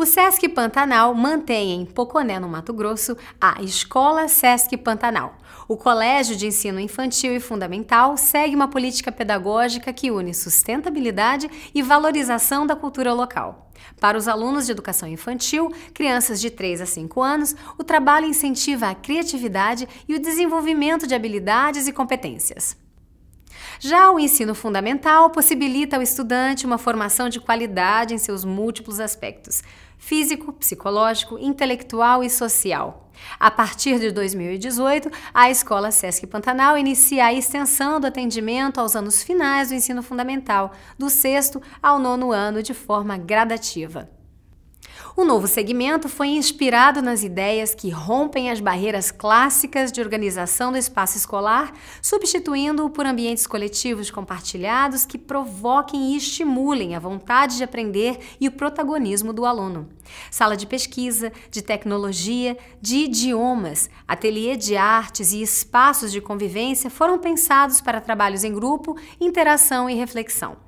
O Sesc Pantanal mantém em Poconé, no Mato Grosso, a Escola Sesc Pantanal. O Colégio de Ensino Infantil e Fundamental segue uma política pedagógica que une sustentabilidade e valorização da cultura local. Para os alunos de educação infantil, crianças de 3 a 5 anos, o trabalho incentiva a criatividade e o desenvolvimento de habilidades e competências. Já o ensino fundamental possibilita ao estudante uma formação de qualidade em seus múltiplos aspectos: físico, psicológico, intelectual e social. A partir de 2018, a Escola SESC Pantanal inicia a extensão do atendimento aos anos finais do ensino fundamental, do sexto ao nono ano, de forma gradativa. O novo segmento foi inspirado nas ideias que rompem as barreiras clássicas de organização do espaço escolar, substituindo-o por ambientes coletivos compartilhados que provoquem e estimulem a vontade de aprender e o protagonismo do aluno. Sala de pesquisa, de tecnologia, de idiomas, ateliê de artes e espaços de convivência foram pensados para trabalhos em grupo, interação e reflexão.